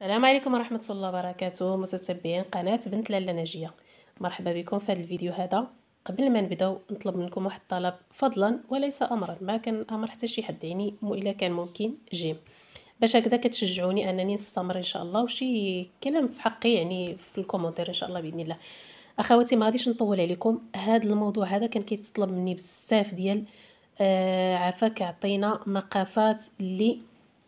السلام عليكم ورحمة الله وبركاته متتبعين قناة بنت لالا ناجية مرحبا بكم في هذا الفيديو هذا قبل ما نبداو نطلب منكم واحد الطلب فضلا وليس امرا ما كان امر حتى شي حد يعني الا كان ممكن جيم باش هكذا كتشجعوني انني نستمر ان شاء الله وشي كلام في حقي يعني في الكومونتير ان شاء الله باذن الله اخواتي ما غاديش نطول عليكم هذا الموضوع هذا كان كيتطلب مني بزاف ديال آه عفاك عطينا مقاسات اللي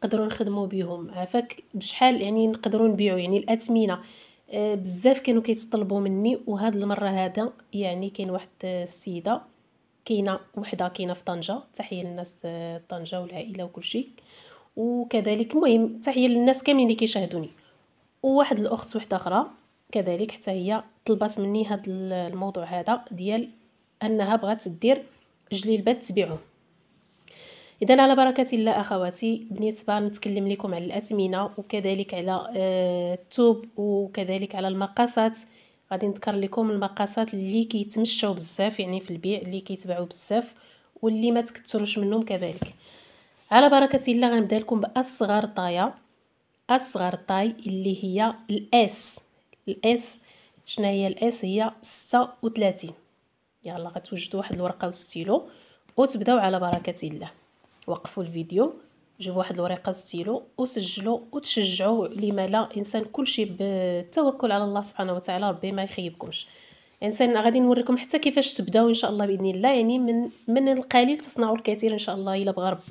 نقدروا نخدموا بهم عافاك بشحال يعني نقدروا نبيعوا يعني الاثمنه آه، بزاف كانوا كيتطلبوا مني وهاد المره هذا يعني كاين واحد السيده كاينه وحده كاينه في طنجه تحيه للناس آه، طنجه والعائله وكل شيء وكذلك المهم تحيه للناس كاملين اللي كيشاهدوني وواحد الاخت وحده اخرى كذلك حتى هي طلبات مني هاد الموضوع هذا ديال انها بغات دير بات تبيعهم اذا على بركه الله اخواتي بالنسبه نتكلم لكم على الاثمنه وكذلك على آه، الثوب وكذلك على المقاسات غادي نذكر لكم المقاسات اللي كيتمشاو بزاف يعني في البيع اللي كيتباعوا بزاف واللي ما تكثروش منهم كذلك على بركه الله غنبدا لكم باصغر طايه اصغر طاي اللي هي الاس الاس شنو هي الاس هي 36 يلا غتوجدوا واحد الورقه وستيلو وتبداو على بركه الله وقفوا الفيديو جيبوا واحد الورقه وستيلو وسجلوا وتشجعوا لما لا انسان كلشي بالتوكل على الله سبحانه وتعالى ربي ما يخيبكمش انسان غادي نوريكم حتى كيفاش تبداو ان شاء الله باذن الله يعني من من القليل تصنعوا الكثير ان شاء الله الا بغى ربي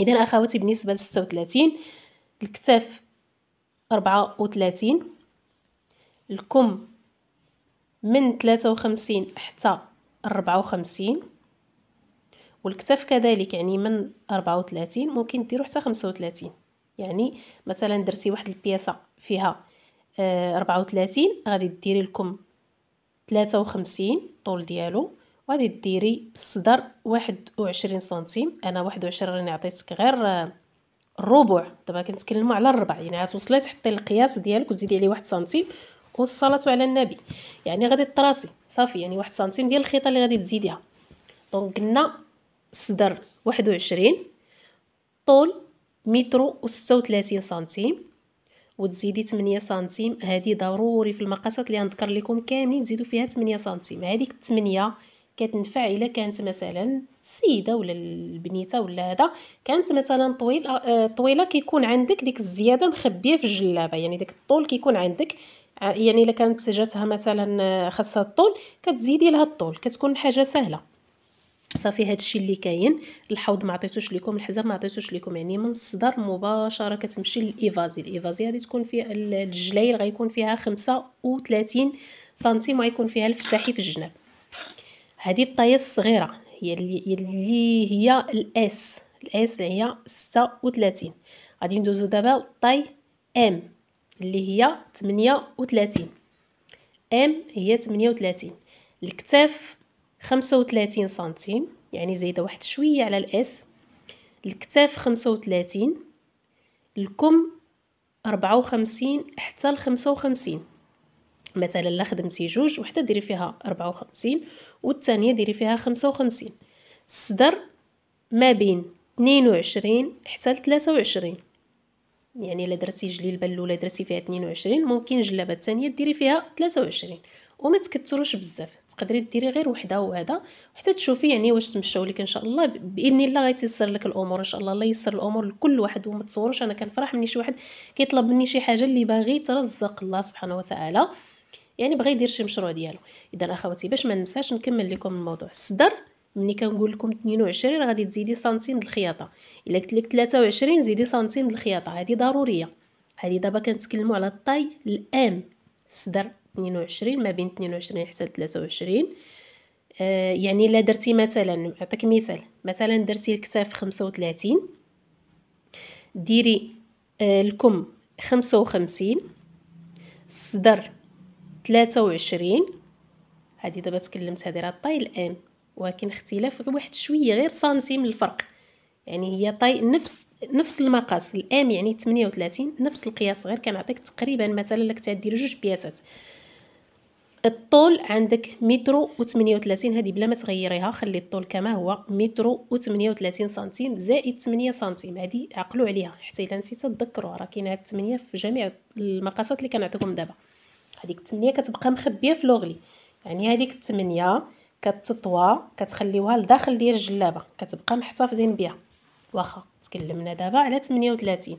اذا اخواتي بالنسبه ل 36 الكتاف 34 الكم من 53 حتى 54 والكتف كذلك يعني من 34 ممكن ديروا حتى 35 يعني مثلا درتي واحد البياسه فيها 34 آه، غادي ديري لكم 53 طول ديالو وغادي ديري الصدر 21 سنتيم انا 21 راني عطيتك غير آه، الربع دابا كنتكلموا على الربع يعني عاد وصلتي حطي القياس ديالك وتزيدي عليه 1 سنتيم والصلاه على النبي يعني غادي تراسي صافي يعني 1 سنتيم ديال الخيطه اللي غادي تزيديها دونك قلنا صدر واحد وعشرين طول مترو ستة وتلاتين سنتيم وتزيدي 8 سنتيم هذه ضروري في المقاسات اللي غنذكر لكم كاملين تزيدوا فيها 8 سنتيم هذيك 8 كتنفع الا كانت مثلا السيده ولا البنيته ولا هذا كانت مثلا طويله آه، طويله كيكون عندك ديك الزياده مخبيه في الجلابه يعني داك الطول كيكون عندك آه، يعني الا كانت جاتها مثلا آه، خاصها الطول كتزيدي لها الطول كتكون حاجه سهله صافي هذا الشيء اللي كاين الحوض ما عطيتوش لكم الحزام ما عطيتوش لكم يعني من الصدر مباشره كتمشي للايفازي الايفازي هذه تكون فيها الجلايل غيكون فيها 35 سنتيم غيكون فيها الفتاحي في الجناب هذه الطايه الصغيره هي اللي, اللي هي الاس الاس اللي هي 36 غادي ندوزو دابا للطاي ام اللي هي 38 ام هي 38 الكتاف خمسة وثلاثين سنتيم يعني زايدة واحد شوية على الأس الكتاف خمسة وثلاثين الكم أربعة وخمسين حتى لخمسة وخمسين مثلا لا خدمتي جوج وحده ديري فيها أربعة وخمسين والتانية ديري فيها خمسة وخمسين الصدر ما بين اثنين وعشرين حتى لثلاثة وعشرين يعني الا درتي جليبه الاولى درتي فيها اثنين وعشرين ممكن جلابه الثانيه ديري فيها ثلاثة وعشرين وما تكثروش بزاف تقدري ديري غير وحده وهذا حتى تشوفي يعني واش تمشاو لك ان شاء الله باذن الله غيتيسر لك الامور ان شاء الله الله ييسر الامور لكل واحد وما تصوروش انا كنفرح ملي شي واحد كيطلب مني شي حاجه اللي باغي ترزق الله سبحانه وتعالى يعني بغى يدير شي مشروع ديالو اذا اخواتي باش ما ننساش نكمل لكم الموضوع الصدر ملي كنقول لكم 22 غادي تزيدي سنتيم الخياطه الا قلت لك 23 زيدي سنتيم الخياطه هذه ضروريه هذه دابا كنتكلموا على الطاي الام الصدر 22 ما بين 22 حتى 23 آه، يعني الا درتي مثلا نعطيك مثال مثلا درتي الكتاف 35 ديري آه، الكم 55 الصدر 23 هذه دابا تكلمت هذه راه طاي الان ولكن اختلاف واحد شويه غير سنتيم الفرق يعني هي طاي نفس نفس المقاس الام يعني 38 نفس القياس غير كنعطيك تقريبا مثلا لك تعدير جوج بياسات الطول عندك مترو وثمانية وثلاثين هذه بلا ما تغيريها خلي الطول كما هو مترو وثمانية وثلاثين سنتيم زائد ثمانية سنتيم هذه عقلوا عليها حتى الا نسيت تذكروها راه كاينه هاد في جميع المقاسات اللي كنعطيكم دابا هذيك الثمانية كتبقى مخبيه في لوغلي يعني هذيك الثمانية كتطوى كتخليوها لداخل ديال الجلابه كتبقى محتفظين بها واخا تكلمنا دابا على 38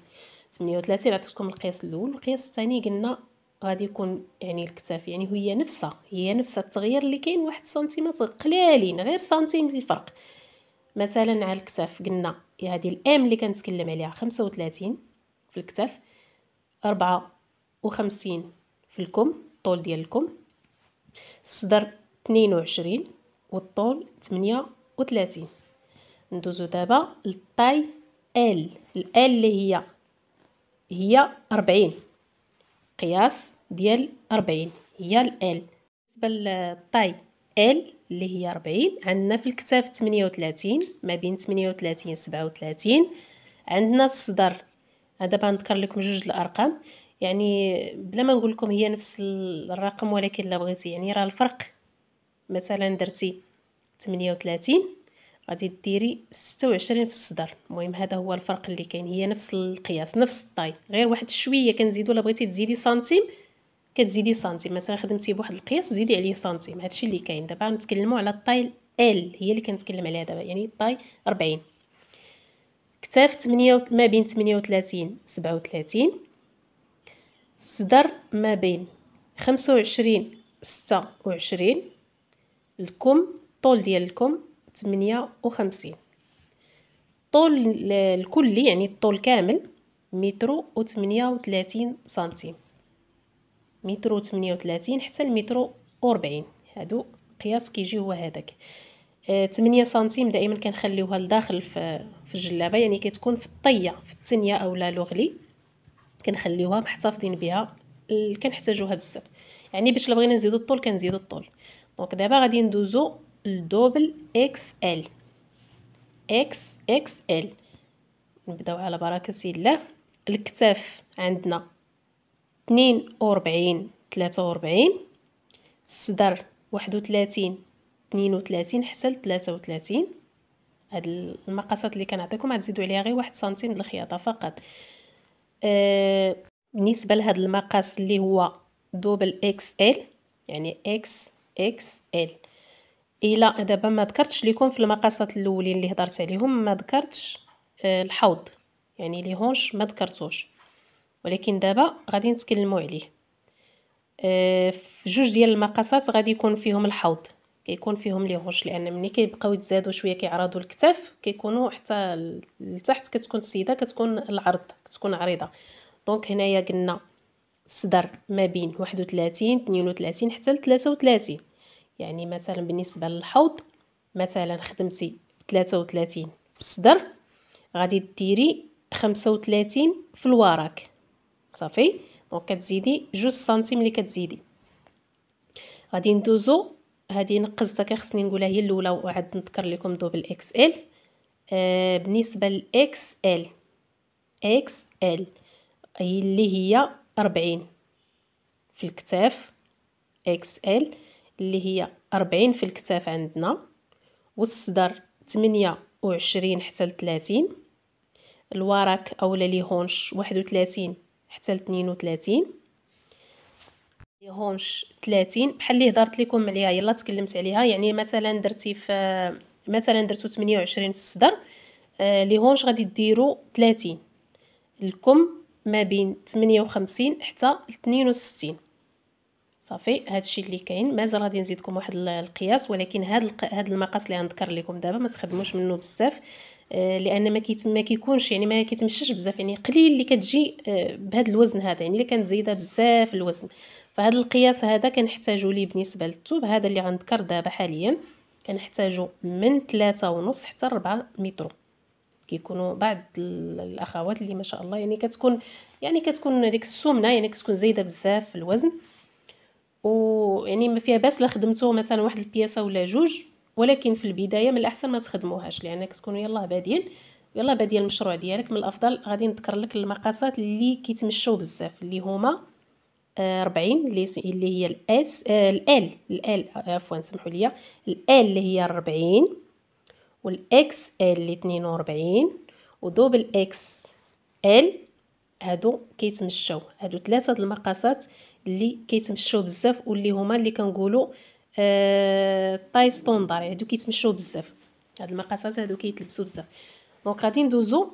38 عطيتكم القياس الاول القياس الثاني قلنا غادي يكون يعني الكتاف يعني هي نفسها هي نفسها التغيير اللي كاين واحد سنتيمتر قليلين غير سنتيم الفرق مثلا على الكتاف قلنا هذه الام اللي كنتكلم عليها 35 في الكتاف 54 في الكم الطول ديال الكم الصدر 22 والطول 38 ندوزو دابا للطاي ال ال اللي هي هي 40 مقياس ديال 40 هي ال بالنسبه للطاي ال اللي هي 40 عندنا في الكتاف 38 ما بين 38 و 37 عندنا الصدر دابا نذكر لكم جوج الارقام يعني بلا ما نقول لكم هي نفس الرقم ولكن لا بغيتي يعني راه الفرق مثلا درتي 38 غادي ديري 26 في الصدر المهم هذا هو الفرق اللي كاين هي نفس القياس نفس الطاي غير واحد شويه كنزيدو الا بغيتي تزيدي سنتيم كتزيدي سنتيم مثلا خدمتي بواحد القياس زيدي عليه سنتيم هادشي اللي كاين دابا نتكلموا على الطاي ال هي اللي كنتكلم عليها دابا يعني الطاي 40 كتاف 8 و... ما بين 38 37 الصدر ما بين 25 26 الكم الطول ديال الكم تمنية وخمسين طول الكلي يعني الطول كامل متر وثمانية وثلاثين سنتيم متر وثمانية وثلاثين حتى المتر وربعين هادو قياس كيجي هو هذاك ثمانية آه، سنتيم دائما كنخليوها لداخل في في الجلابه يعني كتكون في الطيه في التنيه اولا لغلي كنخليوها محتفظين بها كنحتاجوها بزاف يعني باش لبغينا نزيدو الطول كنزيدو الطول دونك دابا غادي ندوزو الدوبل اكس ال اكس اكس ال نبداو على بركه الله الكتاف عندنا 42 وربعين وربعين الصدر واحد 32 حتى ل 33 هاد المقاسات اللي كنعطيكم غتزيدوا عليها غير واحد سنتيم الخياطه فقط أه بالنسبه لهاد المقاس اللي هو دوبل اكس ال يعني اكس اكس ال الا دابا ما ذكرتش لكم في المقاسات الاولين اللي هضرت عليهم ما ذكرتش آه، الحوض يعني لي هونش ما ذكرتوش ولكن دابا غادي نتكلموا عليه آه، في جوج ديال المقاسات غادي يكون فيهم الحوض كيكون فيهم لي هونش لان ملي كيبقاو يتزادوا شويه كيعرضوا الكتاف كيكونوا حتى لتحت كتكون السيده كتكون العرض كتكون عريضه دونك هنايا قلنا الصدر ما بين 31 32 حتى ل 33 يعني مثلا بالنسبة للحوض مثلا خدمتي ثلاثة وثلاثين في الصدر غادي ديري خمسة وثلاثين في الوراك صافي دونك كتزيدي جوج سنتيم اللي كتزيدي غادي ندوزو هادي نقزتها كيخصني نقولها هي الاولى وعاد نذكر لكم دوبل اكس ال آه بالنسبه للاكس ال اكس ال اللي هي 40 في الكتاف اكس ال اللي هي 40 في الكتاف عندنا والصدر تمنية وعشرين حتى 30 الورك أولا لي هونش واحد حتى لتنين وثلاثين لي هونش 30 بحال اللي هضرت لكم عليها يلا تكلمت عليها يعني مثلا درتي في مثلا درتو تمنية وعشرين في الصدر آه، لي هونش غادي ديرو 30 الكم ما بين تمنية وخمسين حتى 62 وستين صافي هادشي اللي كاين مازال غادي نزيدكم واحد القياس ولكن هاد الق... هاد المقاس اللي غنذكر لكم دابا ما تخدموش منه بزاف آه لان ما كيتم ما كيكونش يعني ما كيتمشاش بزاف يعني قليل اللي كتجي آه بهاد الوزن هذا يعني اللي كانت زايده بزاف الوزن فهاد القياس هذا كنحتاجو ليه بالنسبه للثوب هذا اللي غنذكر دابا حاليا كنحتاجو من ثلاثة ونص حتى 4 متر كيكونوا بعض الاخوات اللي ما شاء الله يعني كتكون يعني كتكون ديك السمنه يعني كتكون زايده بزاف في الوزن ويعني ما فيها باس لخدمتو مثلا واحد البياسه ولا جوج ولكن في البدايه من الاحسن ما تخدموهاش لانك تكونوا يلاه بادين يلا بادي المشروع ديالك من الافضل غادي نذكر لك المقاسات اللي كيتمشاو بزاف اللي هما 40 آه، اللي هي الاس آه، ال ال آه، عفوا سمحوا لي ال اللي هي 40 والاكس ال اللي 42 ودوبل اكس ال هادو كيتمشاو هادو ثلاثه المقاسات اللي كيتمشوا بزاف واللي هما اللي كنقولوا آه ستوندار هادو كيتمشوا بزاف هاد المقاسات هادو كيتلبسوا بزاف دونك غادي ندوزو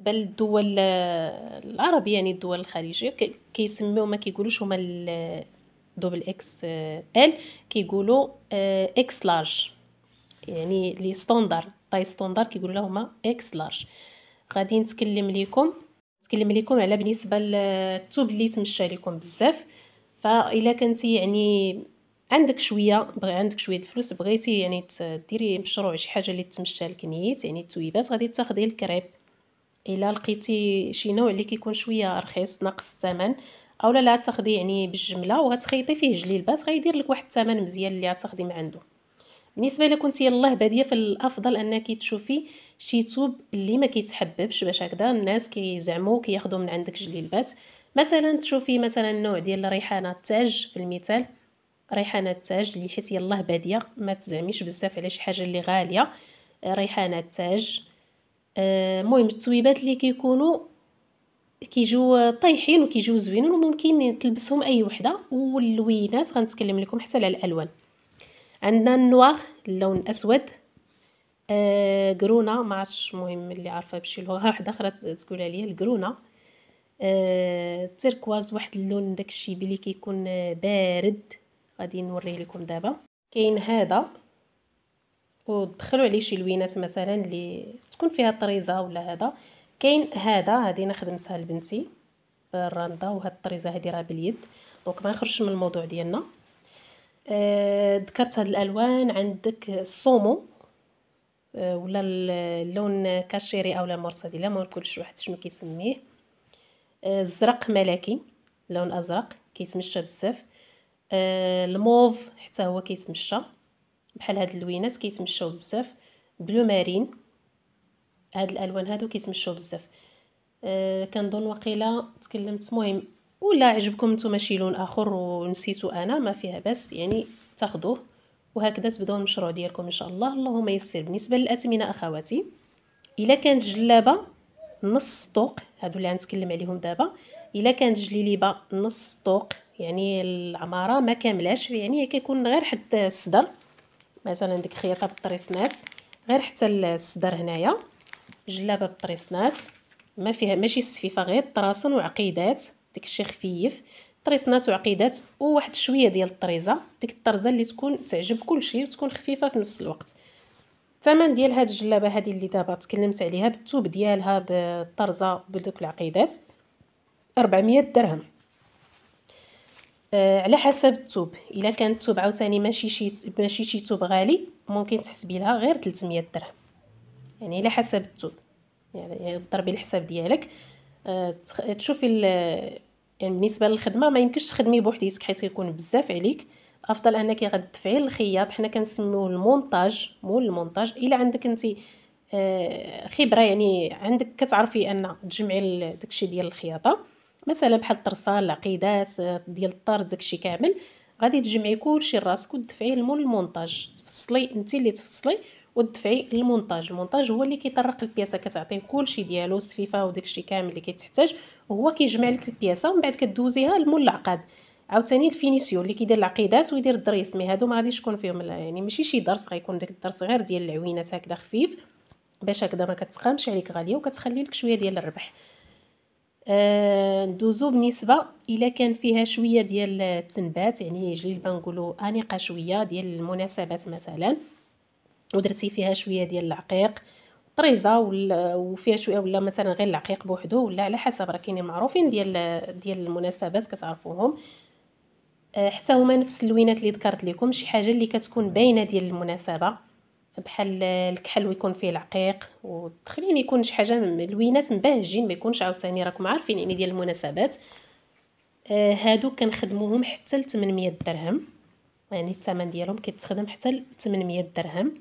بالنسبه للدول آه، العربيه يعني الدول الخليجيه كيسميو ما كيقولوش هما دوبل اكس ال آه، كيقولوا اكس آه، لارج يعني لي ستوندار طاي ستوندار كيقولوا لهما اكس لارج غادي نتكلم ليكم نتكلم ليكم على بالنسبه للثوب اللي تمشى ليكم بزاف فإلا كنتي يعني عندك شويه بغي عندك شويه الفلوس بغيتي يعني ديري مشروع شي حاجه اللي تمشى لك نيت يعني تويبات غادي تاخدي الكريب الا لقيتي شي نوع اللي كيكون شويه رخيص ناقص الثمن اولا لا تاخدي يعني بالجمله وغتخيطي فيه جليلبات غيدير لك واحد الثمن مزيان اللي غتاخدي من عنده بالنسبه الا كنتي يلاه باديه فالافضل انك تشوفي شي توب اللي ما كيتحببش باش هكذا الناس كيزعموا كياخذوا من عندك جليلبات مثلا تشوفي مثلا النوع ديال الريحانه التاج في المثال ريحانه التاج اللي حيت يلاه باديه ما تزعميش بزاف على شي حاجه اللي غاليه آه، ريحانه التاج آه، المهم التويبات اللي كيكونوا كيجيو طايحين وكيجيو زوينين وممكن تلبسهم اي وحده واللوينات غنتكلم لكم حتى على الالوان عندنا النوار اللون الاسود آه كرونه ما عرفتش المهم اللي عارفه بشي لغه واحده اخرى تقولها لي الكرونه التركواز آه، واحد اللون داكشي بلي كيكون آه، بارد غادي نوريه لكم دابا كاين هذا ودخلوا عليه شي لوينات مثلا اللي تكون فيها طريزه ولا هذا كاين هذا هذه انا خدمتها لبنتي الرنده وهاد الطريزه هذه راه باليد دونك ما نخرجش من الموضوع ديالنا آه ذكرت هاد الالوان عندك الصومو آه ولا اللون كاشيري اولا لا ما نقولش واحد شنو كيسميه آه، الزرق ملكي لون ازرق كيتمشى بزاف آه، الموف حتى هو كيتمشى بحال هاد اللوينات كيتمشاو بزاف بلو مارين هاد الالوان هادو كيتمشاو بزاف آه، كنظن وقيلا تكلمت مهم ولا عجبكم نتوما شي لون اخر ونسيتو انا ما فيها بس يعني تاخذوه وهكذا تبداو المشروع ديالكم ان شاء الله اللهم يسر بالنسبه للاثمنه اخواتي الا كانت جلابه نص طوق هادو اللي غنتكلم عليهم دابا الا كانت جليليبه نص طوق يعني العماره ما كاملاش يعني كيكون غير حتى الصدر مثلا ديك خياطه بالطريسنات غير حتى الصدر هنايا جلابه بالطريسنات ما فيها ماشي السفيفه غير طراسن وعقيدات داكشي خفيف طريسنات وعقيدات وواحد شويه ديال الطريزه ديك الطرزه اللي تكون تعجب كلشي وتكون خفيفه في نفس الوقت الثمن ديال هاد الجلابه هادي اللي دابا تكلمت عليها بالثوب ديالها بالطرزه بدوك العقيدات 400 درهم آه على حسب الثوب الا كان الثوب عاوتاني ماشي شي ماشي شي ثوب غالي ممكن تحسبي لها غير 300 درهم يعني على حسب الثوب يعني ضربي الحساب ديالك آه تشوفي يعني بالنسبه للخدمه ما يمكنش تخدمي بوحديتك حيت كيكون بزاف عليك افضل انك غدفعي الخياط حنا كنسميوه المونتاج مول المونتاج الا عندك انت آه، خبره يعني عندك كتعرفي ان تجمعي داكشي ديال الخياطه مثلا بحال الترصال العقيدات ديال الطرز داكشي كامل غادي تجمعي كلشي لراسك وتدفعي لمول المونتاج تفصلي انت اللي تفصلي وتدفعي المونتاج المونتاج هو اللي كيطرق البياسه كتعطيه كلشي ديالو السفيفه وداكشي كامل اللي كتحتاج وهو كيجمع لك البياسه ومن بعد كدوزيها لمول العقاد عاوتاني الفينيسيون اللي كيدير العقيدات ويدير الدريس مي هادو ما غاديش يكون فيهم يعني ماشي شي درس غيكون داك الدرس غير ديال العوينات هكذا خفيف باش هكذا ما كتسخنش عليك غاليه وكتخلي لك شويه ديال الربح آه ندوزو بالنسبه الا كان فيها شويه ديال التنبات يعني جليبه نقولوا انيقه شويه ديال المناسبات مثلا ودرتي فيها شويه ديال العقيق طريزه وفيها شويه ولا مثلا غير العقيق بوحدو ولا على حسب راه كاينين معروفين ديال ديال المناسبات كتعرفوهم آه، حتى هما نفس اللوينات اللي ذكرت لكم شي حاجه اللي كتكون باينه ديال المناسبه بحال الكحل ويكون فيه العقيق وتخليني يكون شي حاجه لوينات مبهجين ما يكونش عاوتاني راكم عارفين يعني ديال المناسبات آه، هادو كنخدموهم حتى ل 800 درهم يعني الثمن ديالهم كيتخدم حتى ل 800 درهم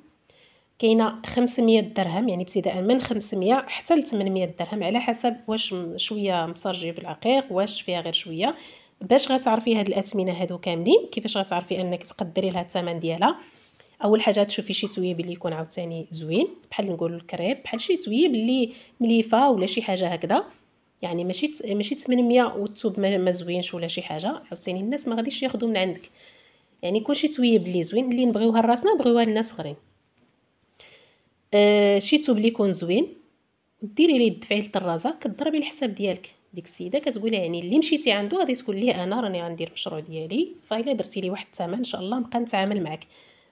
كاينه 500 درهم يعني ابتداء من 500 حتى ل 800 درهم على حسب واش شويه مصرجي بالعقيق واش فيها غير شويه باش غتعرفي هاد الاثمنه هادو كاملين كيفاش غتعرفي انك تقدري لها الثمن ديالها اول حاجه تشوفي شي تويب اللي يكون عاوتاني زوين بحال نقول الكريب بحال شي تويب اللي مليفه ولا شي حاجه هكذا يعني ماشي ماشي 800 والثوب ما زوينش ولا شي حاجه عاوتاني الناس ما غاديش ياخذوا من عندك يعني كلشي تويب اللي زوين اللي نبغيوها لراسنا نبغيوها للناس اخرين آه شي توب اللي يكون زوين ديري ليه دفعي للطرازه كضربي الحساب ديالك ديك السيده كتقول يعني اللي مشيتي عنده غادي تقول ليه انا راني غندير المشروع ديالي فالا درتي لي واحد الثمن ان شاء الله نبقى نتعامل معك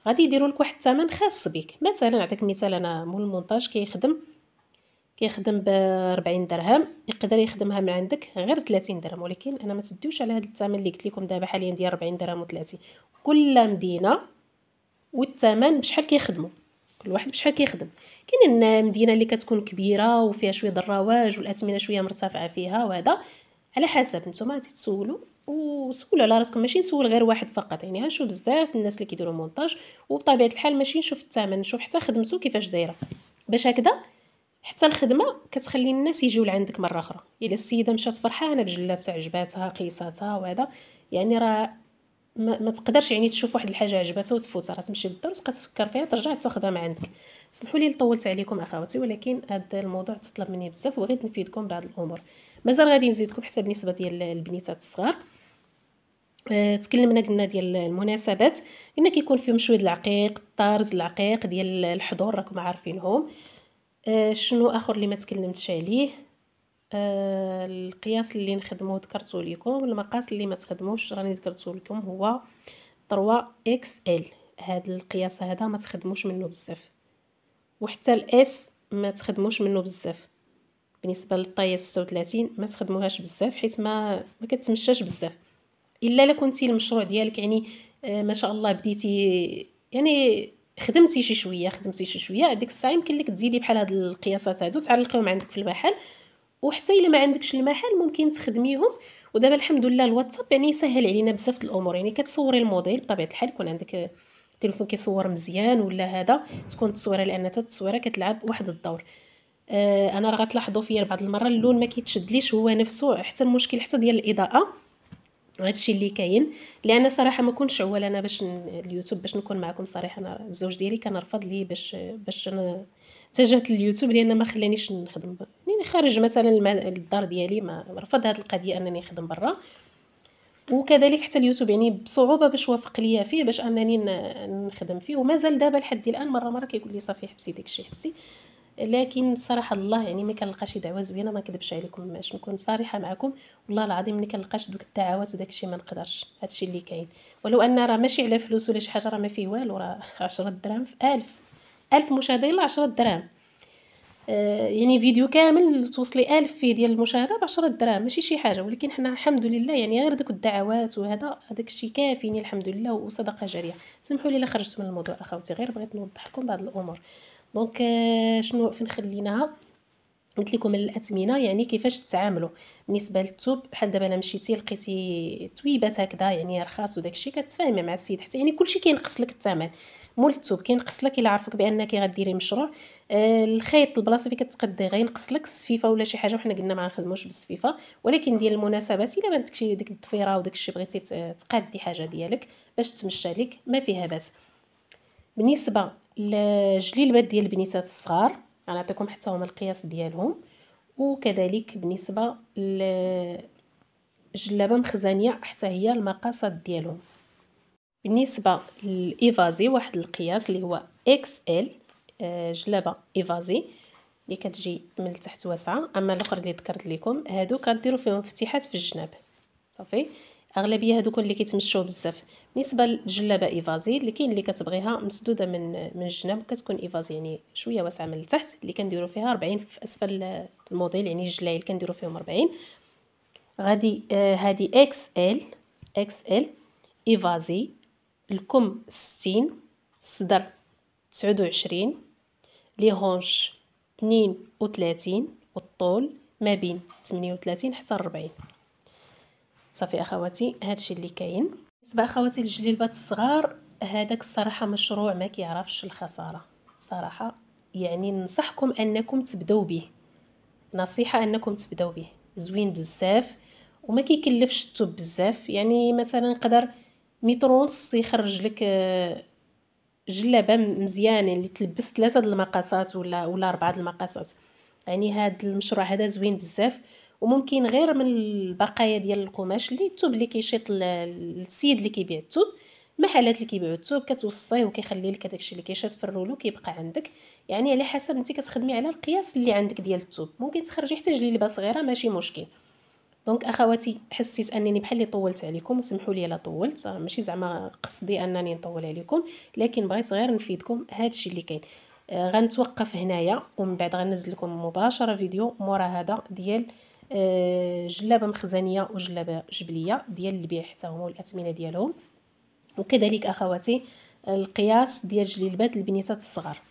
غادي يديروا لك واحد الثمن خاص بك مثلا نعطيك مثال انا مول المونتاج كيخدم كيخدم ب 40 درهم يقدر يخدمها من عندك غير 30 درهم ولكن انا ما تديوش على هذا الثمن اللي قلت لكم دابا حاليا ديال 40 درهم و30 كل مدينه والثمن بشحال كيخدموا كل واحد بشحال كيخدم كاين المدينه اللي كتكون كبيره وفيها شويه الرواج والاثمنه شويه مرتفعه فيها وهذا على حسب نتوما غادي تسولوا وسولوا على راسكم ماشي نسول غير واحد فقط يعني غنشوف بزاف الناس اللي كيديروا مونتاج وبطبيعه الحال ماشي نشوف الثمن نشوف حتى خدمته كيفاش دايره باش هكذا حتى الخدمه كتخلي الناس يجيو لعندك مره اخرى الا يعني السيده مشات فرحانه بجلابسه عجباتها قيساتها وهذا يعني راه ما, ما تقدرش يعني تشوف واحد الحاجه عجبتها وتفوتها راه تمشي للدار وتبقى تفكر فيها ترجع تاخذها من عندك سمحوا لي طولت عليكم اخواتي ولكن هذا الموضوع تطلب مني بزاف وبغيت نفيدكم بعض الامور مازال غادي نزيدكم حسب النسبه ديال البنيتات الصغار آه، تكلمنا قلنا ديال المناسبات قلنا كيكون فيهم شويه العقيق الطرز العقيق ديال الحضور راكم عارفينهم آه، شنو اخر اللي ما تكلمتش عليه آه، القياس اللي نخدمه ذكرته لكم المقاس اللي ما تخدموش راني ذكرته لكم هو 3 اكس ال هذا القياس هذا ما تخدموش منه بزاف وحتى الاس ما تخدموش منه بزاف بالنسبه للطايه 36 ما تخدموهاش بزاف حيت ما ما كتمشاش بزاف الا لا كنتي المشروع ديالك يعني آه، ما شاء الله بديتي يعني خدمتي شي شويه خدمتي شي شويه هذيك الساعه يمكن لك تزيدي بحال هاد القياسات هادو تعلقيهم عندك في المحل وحتى الا ما عندكش المحل ممكن تخدميهم ودابا الحمد لله الواتساب يعني سهل علينا بزاف الامور يعني كتصوري الموديل بطبيعه الحال يكون عندك التليفون كيصور مزيان ولا هذا تكون التصويره لان حتى التصويره كتلعب واحد الدور آه انا راه غتلاحظوا فيا بعض المره اللون ما كيتشدليش هو نفسه حتى المشكل حتى ديال الاضاءه هادشي اللي كاين لان صراحه ما كنتش عوال انا باش اليوتيوب باش نكون معكم صريحه انا الزوج ديالي كنرفض ليه باش باش اتجهت لليوتيوب لان ما خلانيش نخدم يعني خارج مثلا الدار ديالي ما رفض هذه القضيه انني نخدم برا وكذلك حتى اليوتيوب يعني بصعوبه باش وافق ليا فيه باش انني نخدم فيه ومازال دابا لحد الان مره مره كيقول لي صافي حبسي داكشي حبسي لكن صراحه الله يعني ما كنلقاش دعوه زوينه ما كذبش عليكم باش نكون صريحه معكم والله العظيم ملي كنلقاش دوك الدعوات وداك الشيء ما نقدرش هادشي اللي كاين ولو ان راه ماشي على فلوس ولا شي حاجه راه ما فيه والو راه 10 دراهم في 1000 ألف مشاهدة إلا عشرة دراهم آه، يعني فيديو كامل توصلي ألف فيه ديال المشاهدة بعشرة دراهم ماشي شي حاجة ولكن حنا الحمد لله يعني غير دوك الدعوات وهذا هذاك الشيء كافيني يعني الحمد لله وصدقة جارية سمحوا لي إلا خرجت من الموضوع أخوتي غير بغيت نوضح لكم بعض الأمور دونك آه، شنو فين خليناها قلت لكم الاثمنه يعني كيفاش تتعاملوا بالنسبه للثوب بحال دابا الا مشيتي لقيتي تويبات هكذا يعني رخاص وداك الشيء كتفاهمي مع السيد حتى يعني كلشي كينقص لك الثمن مول الثوب كينقص لك الا عرفك بانك غديري مشروع آه الخيط البلاصه فين كتقدي غينقص لك السفيفه ولا شي حاجه وحنا قلنا ما نخدموش بالسفيفه ولكن ديال المناسبات الا بانت شي ديك الضفيره وداك الشيء بغيتي تقادي حاجه ديالك باش تمشى لك ما فيها باس بالنسبه لجليلبات ديال البنيسات الصغار غنعطيكم حتى هما القياس ديالهم وكذلك بالنسبه ل جلابه مخزانيه حتى هي المقاصات ديالهم بالنسبة لإيفازي واحد القياس اللي هو إكس إل آه، جلابة إيفازي اللي كتجي من التحت واسعة أما الأخر اللي ذكرت لكم هادو كديرو فيهم فتيحات في الجناب صافي اغلبيه هادو كل اللي كيتمشوا بزاف بالنسبه للجلابه ايفازي اللي كاين اللي كتبغيها مسدوده من من الجناب وكتكون ايفازي يعني شويه واسعه من التحت اللي كنديروا فيها 40 في اسفل الموديل يعني الجلايل كنديروا فيهم 40 غادي آه هادي اكس ال اكس ال ايفازي الكم ستين الصدر تسعود وعشرين ليهونش تنين وتلاتين والطول ما بين تمنية وتلاتين حتى ربعين صافي اخواتي هادشي اللي كاين بالنسبه اخواتي للجليبات الصغار هذاك الصراحه مشروع ما كيعرفش الخساره صراحه يعني ننصحكم انكم تبداو به نصيحه انكم تبداو به زوين بزاف وما كيكلفش التوب بزاف يعني مثلا نقدر متر ونص يخرج لك آه، جلابه مزيانه اللي يعني تلبس ثلاثه المقاسات ولا ولا اربعه المقاسات يعني هاد المشروع هذا زوين بزاف وممكن غير من البقايا ديال القماش اللي الثوب اللي كيشيط السيد اللي كيبيع الثوب المحلات اللي كيبيعوا الثوب كتوصيه وكيخلي لك داكشي اللي كيشيط في الرولو كيبقى عندك يعني على حسب انت كتخدمي على القياس اللي عندك ديال الثوب ممكن تخرجي حتى جليبه صغيره ماشي مشكل دونك اخواتي حسيت انني بحال اللي طولت عليكم وسمحوا لي الا طولت آه، ماشي زعما قصدي انني نطول عليكم لكن بغيت غير نفيدكم هادشي اللي كاين آه غنتوقف هنايا ومن بعد غنزل لكم مباشره فيديو مورا هذا ديال آه جلابه مخزنيه وجلابه جبليه ديال البيع حتى هما والاثمنه ديالهم وكذلك اخواتي القياس ديال جليبات البنيتات الصغار